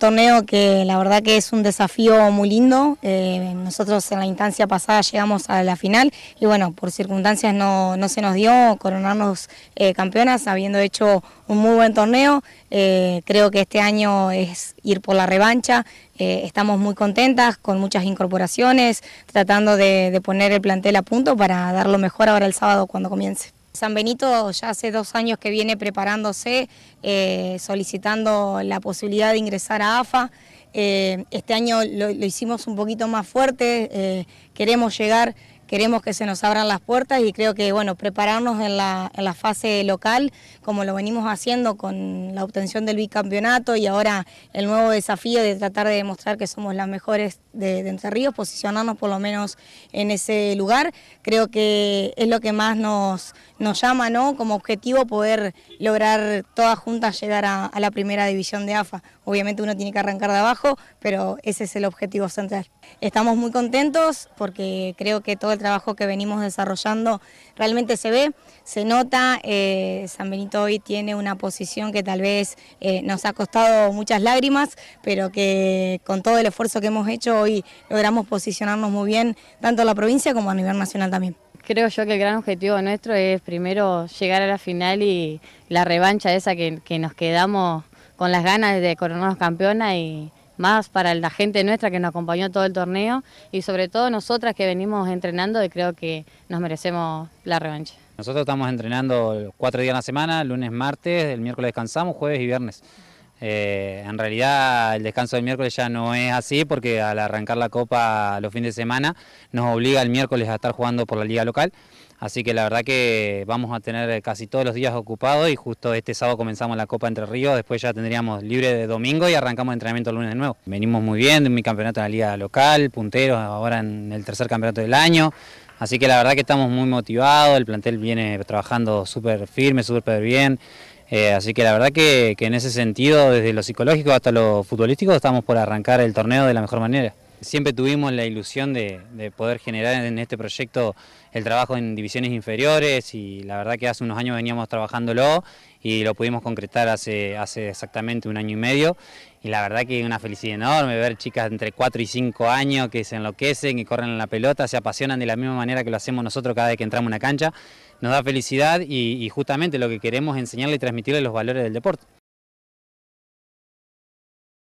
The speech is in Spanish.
torneo que la verdad que es un desafío muy lindo. Eh, nosotros en la instancia pasada llegamos a la final y bueno, por circunstancias no, se nos dio coronarnos eh, campeonas, habiendo hecho un muy buen torneo. Eh, creo que este año es ir por la revancha. estamos muy contentas con muchas incorporaciones, tratando de poner el plantel a punto para dar lo mejor ahora el sábado cuando comience. San Benito ya hace dos años que viene preparándose, eh, solicitando la posibilidad de ingresar a AFA. Eh, este año lo, hicimos un poquito más fuerte, eh, queremos llegar queremos que se nos abran las puertas y creo que, bueno, prepararnos en la, en la fase local, como lo venimos haciendo con la obtención del bicampeonato y ahora el nuevo desafío de tratar de demostrar que somos las mejores de, Entre Ríos, posicionarnos por lo menos en ese lugar, creo que es lo que más nos, nos llama, ¿no? Como objetivo poder lograr todas juntas llegar a, a la primera división de AFA. Obviamente uno tiene que arrancar de abajo, pero ese es el objetivo central. Estamos muy contentos porque creo que todo el trabajo que venimos desarrollando realmente se ve, se nota. Eh, San Benito hoy tiene una posición que tal vez eh, nos ha costado muchas lágrimas, pero que con todo el esfuerzo que hemos hecho hoy logramos posicionarnos muy bien, tanto en la provincia como a nivel nacional también. Creo yo que el gran objetivo nuestro es primero llegar a la final y la revancha esa que, que nos quedamos con las ganas de coronarnos campeona y más para la gente nuestra que nos acompañó todo el torneo y sobre todo nosotras que venimos entrenando y creo que nos merecemos la revancha. Nosotros estamos entrenando cuatro días a la semana, lunes, martes, el miércoles descansamos, jueves y viernes. Eh, en realidad el descanso del miércoles ya no es así porque al arrancar la copa los fines de semana nos obliga el miércoles a estar jugando por la liga local. Así que la verdad que vamos a tener casi todos los días ocupados y justo este sábado comenzamos la Copa Entre Ríos, después ya tendríamos libre de domingo y arrancamos el entrenamiento el lunes de nuevo. Venimos muy bien, de mi campeonato en la liga local, punteros ahora en el tercer campeonato del año, Así que la verdad que estamos muy motivados, el plantel viene trabajando súper firme, súper bien. Eh, así que la verdad que, que en ese sentido, desde lo psicológico hasta lo futbolístico, estamos por arrancar el torneo de la mejor manera. Siempre tuvimos la ilusión de, poder generar en este proyecto el trabajo en divisiones inferiores y la verdad que hace unos años veníamos trabajándolo y lo pudimos concretar hace, exactamente un año y medio y la verdad que es una felicidad enorme ver chicas entre 4 y 5 años que se enloquecen, que corren la pelota, se apasionan de la misma manera que lo hacemos nosotros cada vez que entramos a una cancha, nos da felicidad y, y justamente lo que queremos es enseñarle y transmitirle los valores del deporte.